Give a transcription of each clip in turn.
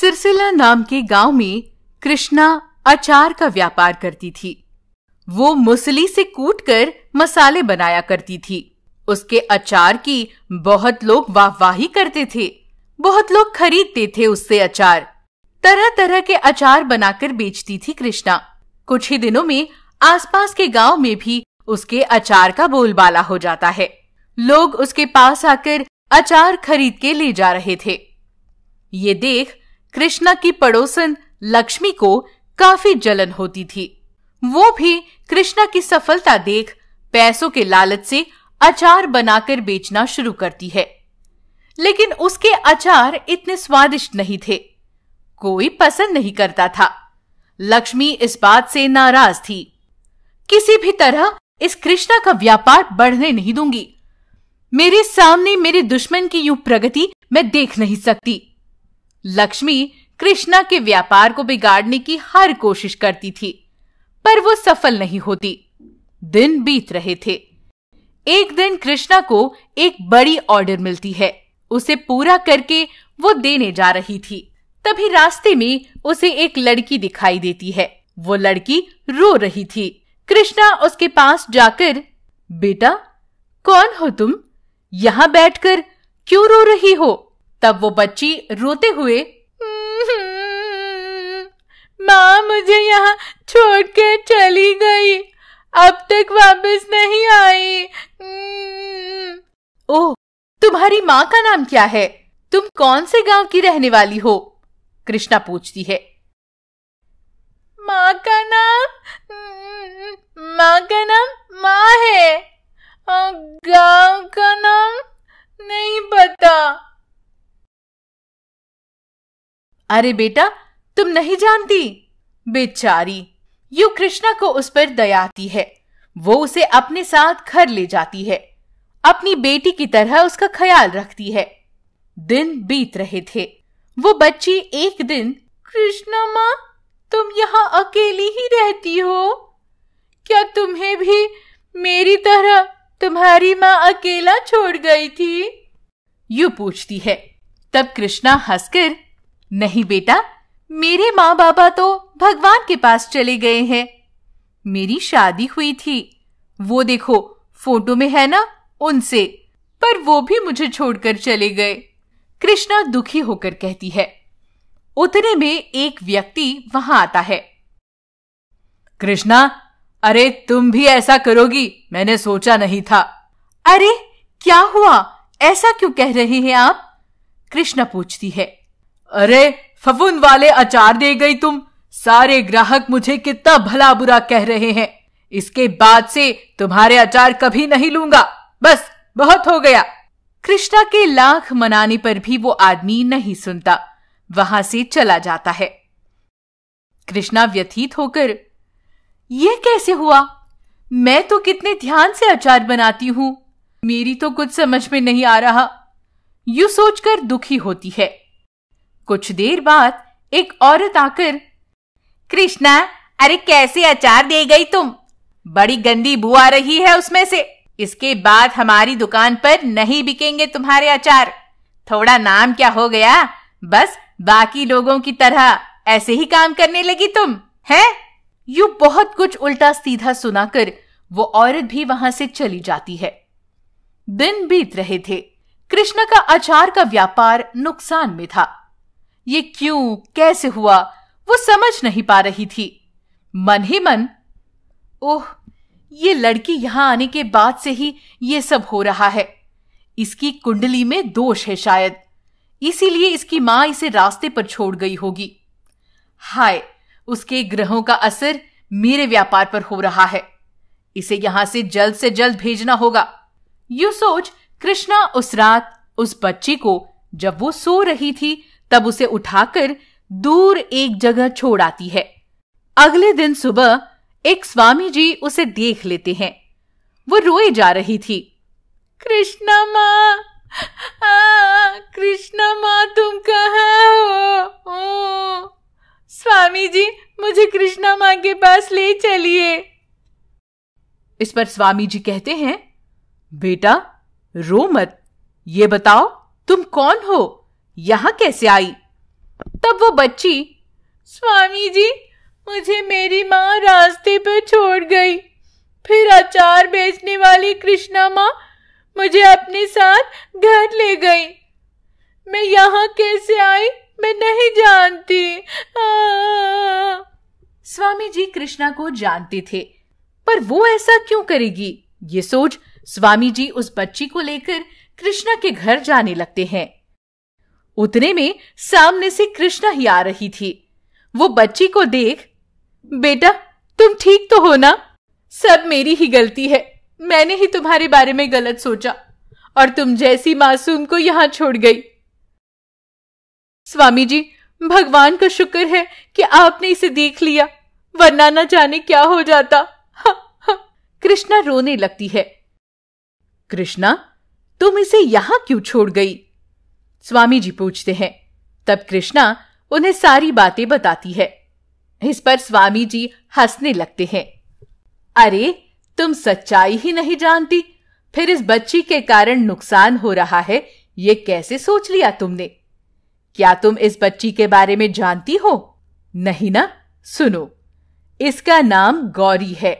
सिरसिला नाम के गांव में कृष्णा अचार का व्यापार करती थी वो मुसली से कूट कर मसाले बनाया करती थी उसके अचार की बहुत लोग वाहवाही करते थे बहुत लोग खरीदते थे उससे अचार तरह तरह के अचार बनाकर बेचती थी कृष्णा कुछ ही दिनों में आसपास के गांव में भी उसके अचार का बोलबाला हो जाता है लोग उसके पास आकर अचार खरीद के ले जा रहे थे ये देख कृष्णा की पड़ोसन लक्ष्मी को काफी जलन होती थी वो भी कृष्णा की सफलता देख पैसों के लालच से अचार बनाकर बेचना शुरू करती है लेकिन उसके अचार इतने स्वादिष्ट नहीं थे कोई पसंद नहीं करता था लक्ष्मी इस बात से नाराज थी किसी भी तरह इस कृष्णा का व्यापार बढ़ने नहीं दूंगी मेरे सामने मेरे दुश्मन की यू प्रगति मैं देख नहीं सकती लक्ष्मी कृष्णा के व्यापार को बिगाड़ने की हर कोशिश करती थी पर वो सफल नहीं होती दिन बीत रहे थे एक दिन कृष्णा को एक बड़ी ऑर्डर मिलती है उसे पूरा करके वो देने जा रही थी तभी रास्ते में उसे एक लड़की दिखाई देती है वो लड़की रो रही थी कृष्णा उसके पास जाकर बेटा कौन हो तुम यहाँ बैठकर क्यों रो रही हो तब वो बच्ची रोते हुए हम्म, माँ मुझे यहाँ छोड़कर चली गई अब तक वापस नहीं आई हम्म, ओह तुम्हारी माँ का नाम क्या है तुम कौन से गांव की रहने वाली हो कृष्णा पूछती है माँ का नाम हम्म, माँ का नाम माँ है गांव का नाम नहीं पता अरे बेटा तुम नहीं जानती बेचारी यू कृष्णा को उस पर दया आती है वो उसे अपने साथ घर ले जाती है अपनी बेटी की तरह उसका ख्याल रखती है दिन बीत रहे थे वो बच्ची एक दिन कृष्णा माँ तुम यहाँ अकेली ही रहती हो क्या तुम्हें भी मेरी तरह तुम्हारी माँ अकेला छोड़ गई थी यू पूछती है तब कृष्णा हंसकर नहीं बेटा मेरे माँ बाबा तो भगवान के पास चले गए हैं मेरी शादी हुई थी वो देखो फोटो में है ना उनसे पर वो भी मुझे छोड़कर चले गए कृष्णा दुखी होकर कहती है उतने में एक व्यक्ति वहां आता है कृष्णा अरे तुम भी ऐसा करोगी मैंने सोचा नहीं था अरे क्या हुआ ऐसा क्यों कह रहे हैं आप कृष्णा पूछती है अरे फफून वाले अचार दे गई तुम सारे ग्राहक मुझे कितना भला बुरा कह रहे हैं इसके बाद से तुम्हारे अचार कभी नहीं लूंगा बस बहुत हो गया कृष्णा के लाख मनाने पर भी वो आदमी नहीं सुनता वहां से चला जाता है कृष्णा व्यथित होकर यह कैसे हुआ मैं तो कितने ध्यान से अचार बनाती हूं मेरी तो कुछ समझ में नहीं आ रहा यू सोचकर दुखी होती है कुछ देर बाद एक औरत आकर कृष्णा अरे कैसे अचार दे गई तुम बड़ी गंदी बू आ रही है उसमें से इसके बाद हमारी दुकान पर नहीं बिकेंगे तुम्हारे अचार थोड़ा नाम क्या हो गया बस बाकी लोगों की तरह ऐसे ही काम करने लगी तुम हैं? यू बहुत कुछ उल्टा सीधा सुनाकर वो औरत भी वहां से चली जाती है दिन बीत रहे थे कृष्ण का अचार का व्यापार नुकसान में था ये क्यों कैसे हुआ वो समझ नहीं पा रही थी मन ही मन ओह ये लड़की यहां आने के बाद से ही ये सब हो रहा है इसकी कुंडली में दोष है शायद इसीलिए इसकी मां इसे रास्ते पर छोड़ गई होगी हाय उसके ग्रहों का असर मेरे व्यापार पर हो रहा है इसे यहां से जल्द से जल्द भेजना होगा यू सोच कृष्णा उस रात उस बच्ची को जब वो सो रही थी तब उसे उठाकर दूर एक जगह छोड़ आती है अगले दिन सुबह एक स्वामी जी उसे देख लेते हैं वो रोए जा रही थी कृष्णा माँ कृष्णा माँ तुम कहा हो हम्म, स्वामी जी मुझे कृष्णा माँ के पास ले चलिए इस पर स्वामी जी कहते हैं बेटा रो मत ये बताओ तुम कौन हो यहाँ कैसे आई तब वो बच्ची स्वामी जी मुझे मेरी माँ रास्ते पर छोड़ गई फिर अचार बेचने वाली कृष्णा माँ मुझे अपने साथ घर ले गई मैं यहाँ कैसे आई मैं नहीं जानती स्वामी जी कृष्णा को जानते थे पर वो ऐसा क्यों करेगी ये सोच स्वामी जी उस बच्ची को लेकर कृष्णा के घर जाने लगते हैं उतने में सामने से कृष्णा ही आ रही थी वो बच्ची को देख बेटा तुम ठीक तो हो ना सब मेरी ही गलती है मैंने ही तुम्हारे बारे में गलत सोचा और तुम जैसी मासूम को यहां छोड़ गई स्वामी जी भगवान का शुक्र है कि आपने इसे देख लिया वरना ना जाने क्या हो जाता हाँ, हाँ। कृष्णा रोने लगती है कृष्णा तुम इसे यहां क्यों छोड़ गई स्वामी जी पूछते हैं तब कृष्णा उन्हें सारी बातें बताती है इस पर स्वामी जी हंसने लगते हैं अरे तुम सच्चाई ही नहीं जानती फिर इस बच्ची के कारण नुकसान हो रहा है ये कैसे सोच लिया तुमने क्या तुम इस बच्ची के बारे में जानती हो नहीं ना सुनो इसका नाम गौरी है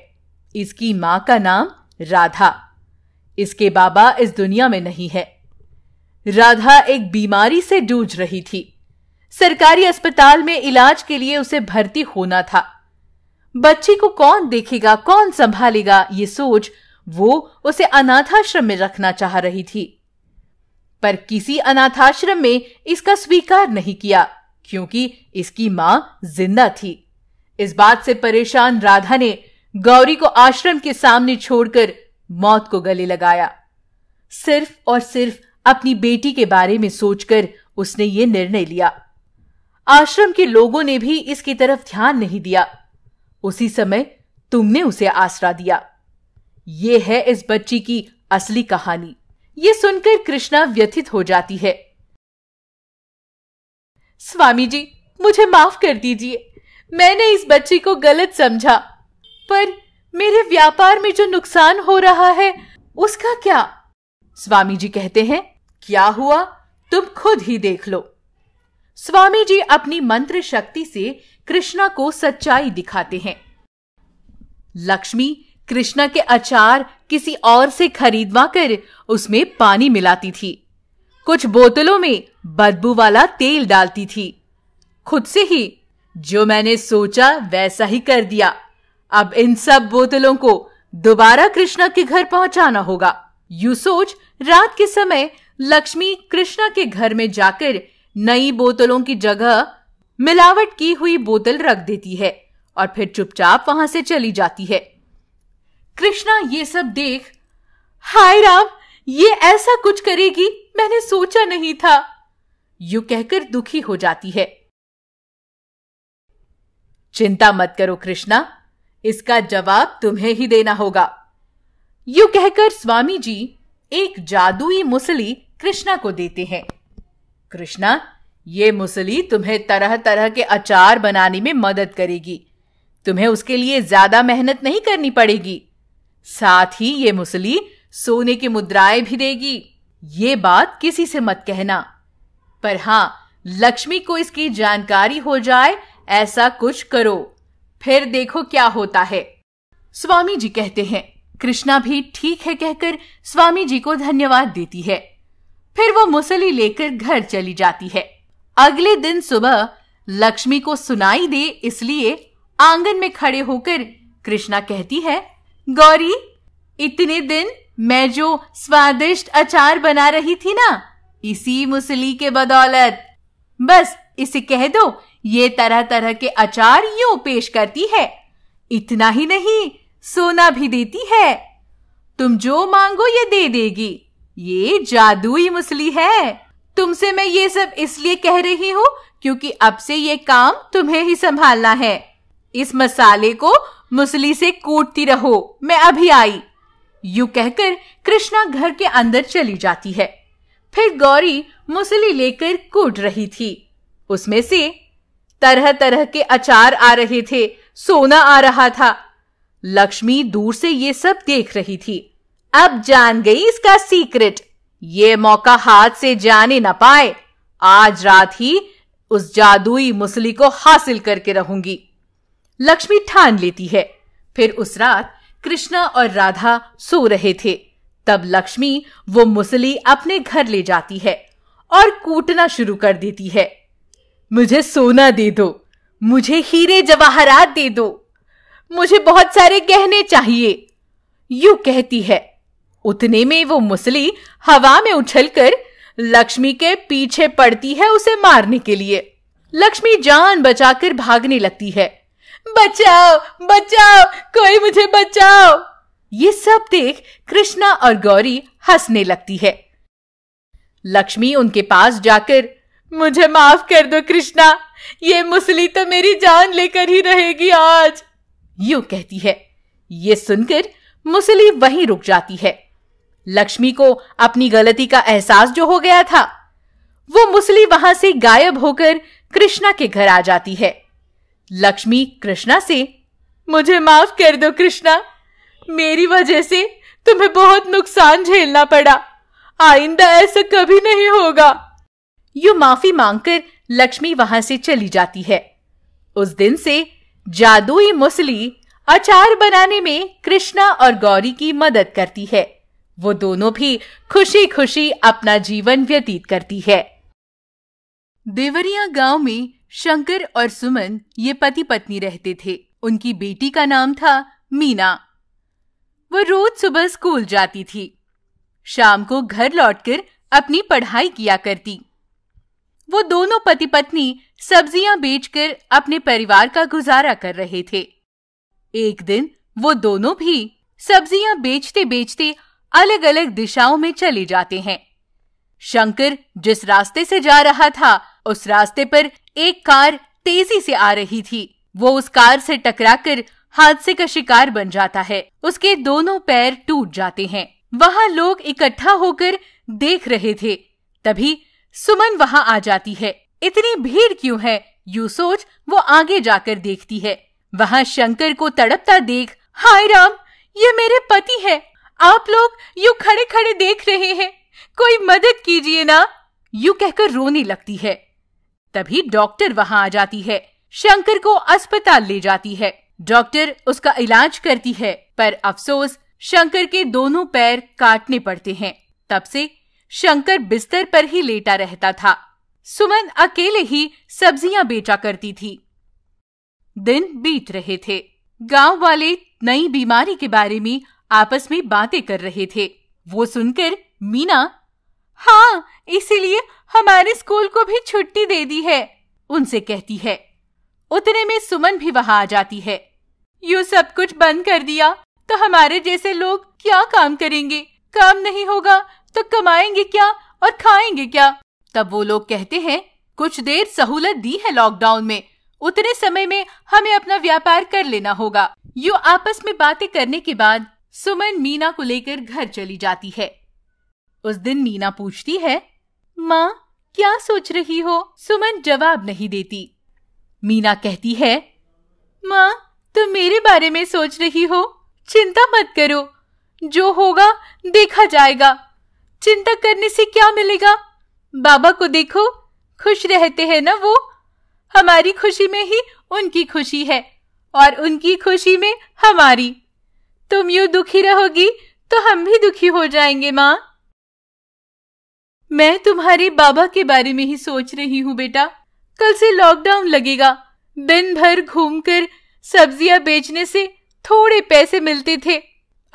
इसकी मां का नाम राधा इसके बाबा इस दुनिया में नहीं है राधा एक बीमारी से जूझ रही थी सरकारी अस्पताल में इलाज के लिए उसे भर्ती होना था बच्ची को कौन देखेगा कौन संभालेगा ये सोच वो उसे अनाथाश्रम में रखना चाह रही थी पर किसी अनाथाश्रम में इसका स्वीकार नहीं किया क्योंकि इसकी मां जिंदा थी इस बात से परेशान राधा ने गौरी को आश्रम के सामने छोड़कर मौत को गले लगाया सिर्फ और सिर्फ अपनी बेटी के बारे में सोचकर उसने ये निर्णय लिया आश्रम के लोगों ने भी इसकी तरफ ध्यान नहीं दिया उसी समय तुमने उसे आसरा दिया ये है इस बच्ची की असली कहानी ये सुनकर कृष्णा व्यथित हो जाती है स्वामी जी मुझे माफ कर दीजिए मैंने इस बच्ची को गलत समझा पर मेरे व्यापार में जो नुकसान हो रहा है उसका क्या स्वामी जी कहते हैं क्या हुआ तुम खुद ही देख लो स्वामी जी अपनी मंत्र शक्ति से कृष्णा को सच्चाई दिखाते हैं लक्ष्मी कृष्णा के अचार किसी और से खरीदवा कर उसमें पानी मिलाती थी कुछ बोतलों में बदबू वाला तेल डालती थी खुद से ही जो मैंने सोचा वैसा ही कर दिया अब इन सब बोतलों को दोबारा कृष्णा के घर पहुंचाना होगा यू सोच रात के समय लक्ष्मी कृष्णा के घर में जाकर नई बोतलों की जगह मिलावट की हुई बोतल रख देती है और फिर चुपचाप वहां से चली जाती है कृष्णा ये सब देख हाय राम ये ऐसा कुछ करेगी मैंने सोचा नहीं था यू कहकर दुखी हो जाती है चिंता मत करो कृष्णा इसका जवाब तुम्हें ही देना होगा यू कहकर स्वामी जी एक जादुई मुसली कृष्णा को देते हैं कृष्णा ये मुसली तुम्हें तरह तरह के अचार बनाने में मदद करेगी तुम्हें उसके लिए ज्यादा मेहनत नहीं करनी पड़ेगी साथ ही ये मुसली सोने की मुद्राएं भी देगी ये बात किसी से मत कहना पर हाँ लक्ष्मी को इसकी जानकारी हो जाए ऐसा कुछ करो फिर देखो क्या होता है स्वामी जी कहते हैं कृष्णा भी ठीक है कहकर स्वामी जी को धन्यवाद देती है फिर वो मुसली लेकर घर चली जाती है अगले दिन सुबह लक्ष्मी को सुनाई दे इसलिए आंगन में खड़े होकर कृष्णा कहती है गौरी इतने दिन मैं जो स्वादिष्ट अचार बना रही थी ना इसी मुसली के बदौलत बस इसे कह दो ये तरह तरह के अचार यू पेश करती है इतना ही नहीं सोना भी देती है तुम जो मांगो ये दे देगी ये जादुई मुसली है तुमसे मैं ये सब इसलिए कह रही हूँ क्योंकि अब से ये काम तुम्हें ही संभालना है इस मसाले को मुसली से कूटती रहो मैं अभी आई यू कहकर कृष्णा घर के अंदर चली जाती है फिर गौरी मुसली लेकर कूट रही थी उसमें से तरह तरह के अचार आ रहे थे सोना आ रहा था लक्ष्मी दूर से ये सब देख रही थी अब जान गई इसका सीक्रेट ये मौका हाथ से जाने ना पाए आज रात ही उस जादुई मुसली को हासिल करके रहूंगी लक्ष्मी ठान लेती है फिर उस रात कृष्णा और राधा सो रहे थे तब लक्ष्मी वो मुसली अपने घर ले जाती है और कूटना शुरू कर देती है मुझे सोना दे दो मुझे हीरे जवाहरात दे दो मुझे बहुत सारे गहने चाहिए यू कहती है उतने में वो मुसली हवा में उछलकर लक्ष्मी के पीछे पड़ती है उसे मारने के लिए लक्ष्मी जान बचाकर भागने लगती है बचाओ बचाओ कोई मुझे बचाओ ये सब देख कृष्णा और गौरी हंसने लगती है लक्ष्मी उनके पास जाकर मुझे माफ कर दो कृष्णा ये मुसली तो मेरी जान लेकर ही रहेगी आज यू कहती है ये सुनकर मुसली वहीं रुक जाती है लक्ष्मी को अपनी गलती का एहसास जो हो गया था वो मुसली वहां से गायब होकर कृष्णा के घर आ जाती है लक्ष्मी कृष्णा से मुझे माफ कर दो कृष्णा मेरी वजह से तुम्हें बहुत नुकसान झेलना पड़ा आइंदा ऐसा कभी नहीं होगा यू माफी मांगकर लक्ष्मी वहां से चली जाती है उस दिन से जादुई मुसली अचार बनाने में कृष्णा और गौरी की मदद करती है वो दोनों भी खुशी खुशी अपना जीवन व्यतीत करती है देवरिया गांव में शंकर और सुमन ये पति पत्नी रहते थे उनकी बेटी का नाम था मीना वो रोज सुबह स्कूल जाती थी शाम को घर लौटकर अपनी पढ़ाई किया करती वो दोनों पति पत्नी सब्जियां बेचकर अपने परिवार का गुजारा कर रहे थे एक दिन वो दोनों भी सब्जियां बेचते बेचते अलग अलग दिशाओं में चले जाते हैं शंकर जिस रास्ते से जा रहा था उस रास्ते पर एक कार तेजी से आ रही थी वो उस कार से टकराकर हादसे का शिकार बन जाता है उसके दोनों पैर टूट जाते हैं वहाँ लोग इकट्ठा होकर देख रहे थे तभी सुमन वहाँ आ जाती है इतनी भीड़ क्यों है यू सोच वो आगे जाकर देखती है वहाँ शंकर को तड़पता देख हाय राम ये मेरे पति है आप लोग यू खड़े खड़े देख रहे हैं कोई मदद कीजिए ना यू कहकर रोने लगती है तभी डॉक्टर वहां आ जाती है शंकर को अस्पताल ले जाती है डॉक्टर उसका इलाज करती है पर अफसोस शंकर के दोनों पैर काटने पड़ते हैं तब से शंकर बिस्तर पर ही लेटा रहता था सुमन अकेले ही सब्जियां बेचा करती थी दिन बीत रहे थे गांव वाले नई बीमारी के बारे में आपस में बातें कर रहे थे वो सुनकर मीना हाँ इसीलिए हमारे स्कूल को भी छुट्टी दे दी है उनसे कहती है उतने में सुमन भी वहाँ आ जाती है यू सब कुछ बंद कर दिया तो हमारे जैसे लोग क्या काम करेंगे काम नहीं होगा तो कमाएंगे क्या और खाएंगे क्या तब वो लोग कहते हैं कुछ देर सहूलत दी है लॉकडाउन में उतने समय में हमें अपना व्यापार कर लेना होगा यू आपस में बातें करने के बाद सुमन मीना को लेकर घर चली जाती है उस दिन मीना पूछती है माँ क्या सोच रही हो सुमन जवाब नहीं देती मीना कहती है माँ तुम मेरे बारे में सोच रही हो चिंता मत करो जो होगा देखा जाएगा चिंता करने से क्या मिलेगा बाबा को देखो खुश रहते हैं ना वो हमारी खुशी में ही उनकी खुशी है और उनकी खुशी में हमारी तुम यू दुखी रहोगी तो हम भी दुखी हो जाएंगे माँ मैं तुम्हारे बाबा के बारे में ही सोच रही हूँ बेटा कल से लॉकडाउन लगेगा दिन भर घूमकर सब्जियां बेचने से थोड़े पैसे मिलते थे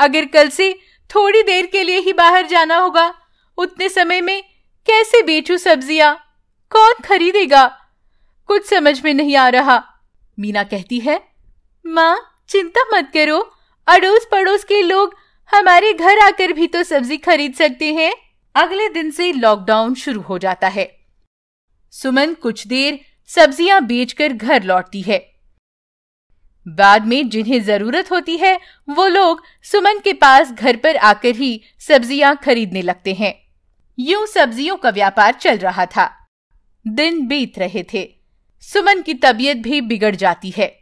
अगर कल से थोड़ी देर के लिए ही बाहर जाना होगा उतने समय में कैसे बेचू सब्जियां कौन खरीदेगा कुछ समझ में नहीं आ रहा मीना कहती है माँ चिंता मत करो अड़ोस पड़ोस के लोग हमारे घर आकर भी तो सब्जी खरीद सकते हैं अगले दिन से लॉकडाउन शुरू हो जाता है सुमन कुछ देर सब्जियां बेचकर घर लौटती है बाद में जिन्हें जरूरत होती है वो लोग सुमन के पास घर पर आकर ही सब्जियां खरीदने लगते हैं यूं सब्जियों का व्यापार चल रहा था दिन बीत रहे थे सुमन की तबीयत भी बिगड़ जाती है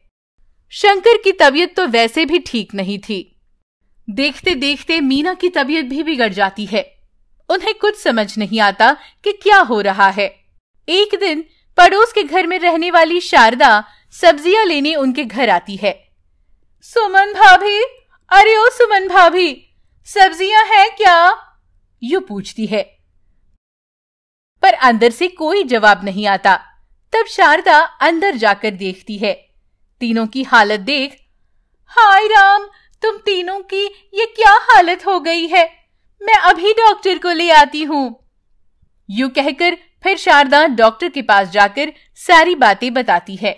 शंकर की तबीयत तो वैसे भी ठीक नहीं थी देखते देखते मीना की तबीयत भी बिगड़ जाती है उन्हें कुछ समझ नहीं आता कि क्या हो रहा है एक दिन पड़ोस के घर में रहने वाली शारदा सब्जियां लेने उनके घर आती है सुमन भाभी अरे ओ सुमन भाभी सब्जियां हैं क्या यू पूछती है पर अंदर से कोई जवाब नहीं आता तब शारदा अंदर जाकर देखती है तीनों की हालत देख हाय राम तुम तीनों की ये क्या हालत हो गई है मैं अभी डॉक्टर को ले आती हूँ यू कहकर फिर शारदा डॉक्टर के पास जाकर सारी बातें बताती है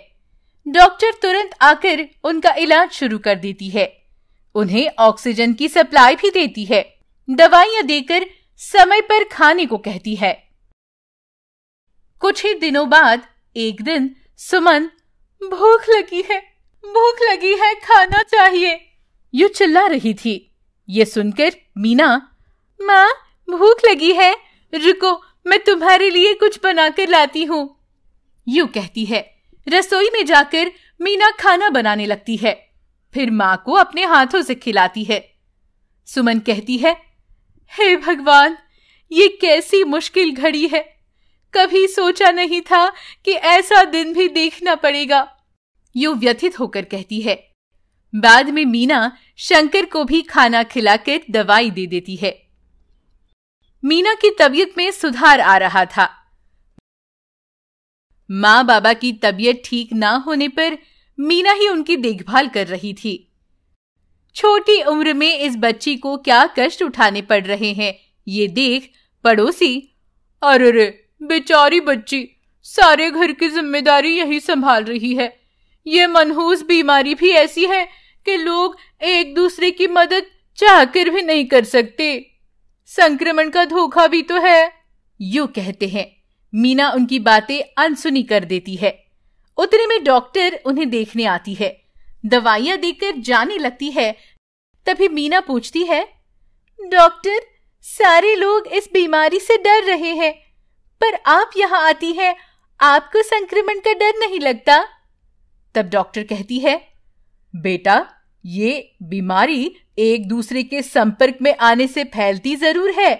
डॉक्टर तुरंत आकर उनका इलाज शुरू कर देती है उन्हें ऑक्सीजन की सप्लाई भी देती है दवाइयां देकर समय पर खाने को कहती है कुछ ही दिनों बाद एक दिन सुमन भूख लगी है भूख लगी है खाना चाहिए यू चिल्ला रही थी ये सुनकर मीना माँ भूख लगी है रुको मैं तुम्हारे लिए कुछ बनाकर लाती हूँ यू कहती है रसोई में जाकर मीना खाना बनाने लगती है फिर माँ को अपने हाथों से खिलाती है सुमन कहती है हे भगवान ये कैसी मुश्किल घड़ी है कभी सोचा नहीं था कि ऐसा दिन भी देखना पड़ेगा यू व्यथित होकर कहती है बाद में मीना शंकर को भी खाना खिलाकर दवाई दे देती है मीना की तबीयत में सुधार आ रहा था माँ बाबा की तबीयत ठीक ना होने पर मीना ही उनकी देखभाल कर रही थी छोटी उम्र में इस बच्ची को क्या कष्ट उठाने पड़ रहे हैं ये देख पड़ोसी और बेचारी बच्ची सारे घर की जिम्मेदारी यही संभाल रही है ये मनहूस बीमारी भी ऐसी है कि लोग एक दूसरे की मदद चाहकर भी नहीं कर सकते संक्रमण का धोखा भी तो है यू कहते हैं मीना उनकी बातें अनसुनी कर देती है उतने में डॉक्टर उन्हें देखने आती है दवाइयां देकर जाने लगती है तभी मीना पूछती है डॉक्टर सारे लोग इस बीमारी से डर रहे हैं पर आप यहाँ आती हैं आपको संक्रमण का डर नहीं लगता तब डॉक्टर कहती है बेटा ये बीमारी एक दूसरे के संपर्क में आने से फैलती जरूर है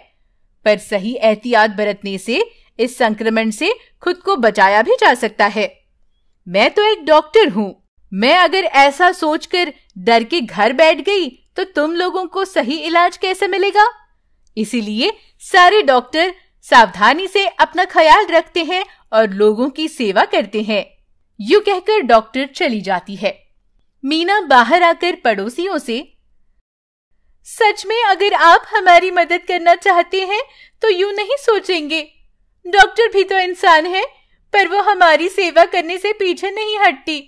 पर सही एहतियात बरतने से इस संक्रमण से खुद को बचाया भी जा सकता है मैं तो एक डॉक्टर हूँ मैं अगर ऐसा सोचकर डर के घर बैठ गई तो तुम लोगों को सही इलाज कैसे मिलेगा इसीलिए सारे डॉक्टर सावधानी से अपना ख्याल रखते हैं और लोगों की सेवा करते हैं यू कहकर डॉक्टर चली जाती है मीना बाहर आकर पड़ोसियों से सच में अगर आप हमारी मदद करना चाहते हैं तो यू नहीं सोचेंगे डॉक्टर भी तो इंसान है पर वो हमारी सेवा करने से पीछे नहीं हटती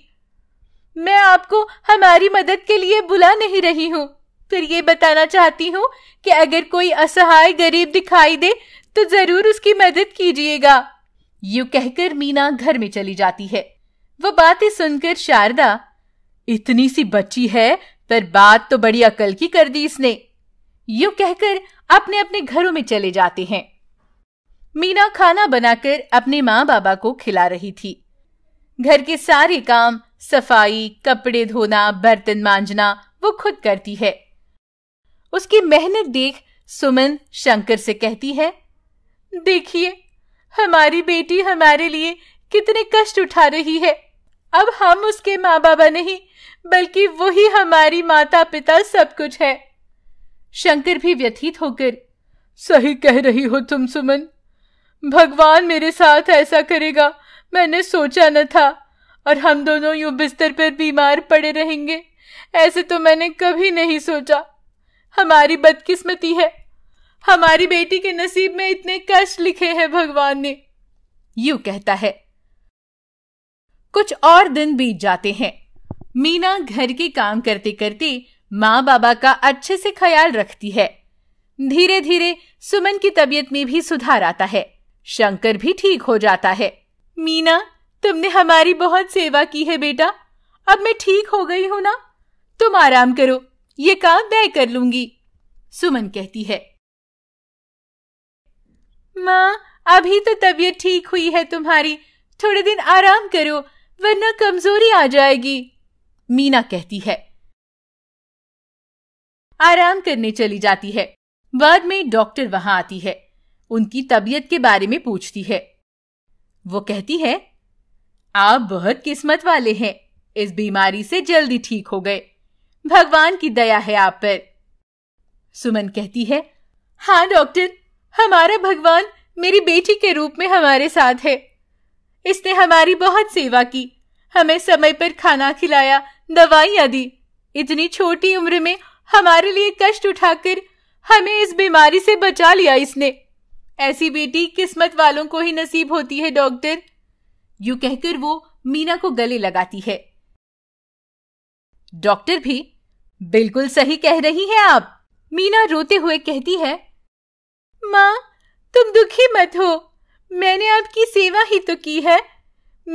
मैं आपको हमारी मदद के लिए बुला नहीं रही हूँ फिर ये बताना चाहती हूँ कि अगर कोई असहाय गरीब दिखाई दे तो जरूर उसकी मदद कीजिएगा यू कहकर मीना घर में चली जाती है वो बातें सुनकर शारदा इतनी सी बच्ची है पर बात तो बड़ी अकल की कर दी इसने यू कहकर अपने अपने घरों में चले जाते हैं मीना खाना बनाकर अपने माँ बाबा को खिला रही थी घर के सारे काम सफाई कपड़े धोना बर्तन मांजना वो खुद करती है उसकी मेहनत देख सुमन शंकर से कहती है देखिए हमारी बेटी हमारे लिए कितने कष्ट उठा रही है अब हम उसके माँ बाबा नहीं बल्कि वही हमारी माता पिता सब कुछ है शंकर भी व्यथित होकर सही कह रही हो तुम सुमन भगवान मेरे साथ ऐसा करेगा मैंने सोचा न था और हम दोनों यूं बिस्तर पर बीमार पड़े रहेंगे ऐसे तो मैंने कभी नहीं सोचा हमारी बदकिस्मती है हमारी बेटी के नसीब में इतने कष्ट लिखे हैं भगवान ने यू कहता है कुछ और दिन बीत जाते हैं मीना घर के काम करते करते माँ बाबा का अच्छे से ख्याल रखती है धीरे धीरे सुमन की तबीयत में भी सुधार आता है शंकर भी ठीक हो जाता है मीना तुमने हमारी बहुत सेवा की है बेटा अब मैं ठीक हो गई हूँ ना तुम आराम करो ये काम मैं कर लूंगी सुमन कहती है माँ अभी तो तबीयत ठीक हुई है तुम्हारी थोड़े दिन आराम करो वरना कमजोरी आ जाएगी मीना कहती है आराम करने चली जाती है बाद में डॉक्टर वहां आती है उनकी तबीयत के बारे में पूछती है वो कहती है आप बहुत किस्मत वाले हैं इस बीमारी से जल्दी ठीक हो गए भगवान की दया है आप पर सुमन कहती है हाँ डॉक्टर हमारा भगवान मेरी बेटी के रूप में हमारे साथ है इसने हमारी बहुत सेवा की हमें समय पर खाना खिलाया दवाइयाँ दी इतनी छोटी उम्र में हमारे लिए कष्ट उठाकर हमें इस बीमारी से बचा लिया इसने ऐसी बेटी किस्मत वालों को ही नसीब होती है डॉक्टर यू कहकर वो मीना को गले लगाती है डॉक्टर भी बिल्कुल सही कह रही हैं आप मीना रोते हुए कहती है माँ तुम दुखी मत हो मैंने आपकी सेवा ही तो की है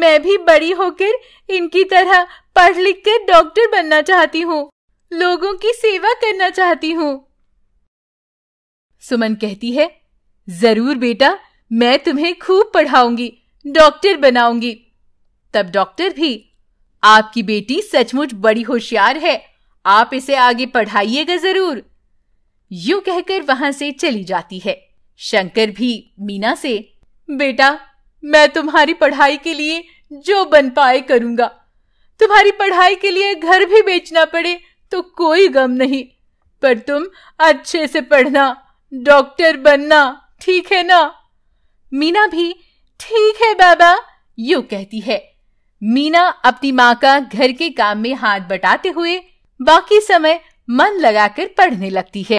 मैं भी बड़ी होकर इनकी तरह पढ़ लिख कर डॉक्टर बनना चाहती हूँ लोगों की सेवा करना चाहती हूँ सुमन कहती है जरूर बेटा मैं तुम्हें खूब पढ़ाऊंगी डॉक्टर बनाऊंगी तब डॉक्टर भी आपकी बेटी सचमुच बड़ी होशियार है आप इसे आगे पढ़ाइएगा जरूर यू कहकर वहां से चली जाती है शंकर भी मीना से बेटा मैं तुम्हारी पढ़ाई के लिए जो बन पाए करूंगा तुम्हारी पढ़ाई के लिए घर भी बेचना पड़े तो कोई गम नहीं पर तुम अच्छे से पढ़ना डॉक्टर बनना ठीक है ना मीना भी ठीक है बाबा यू कहती है मीना अपनी माँ का घर के काम में हाथ बटाते हुए बाकी समय मन लगाकर पढ़ने लगती है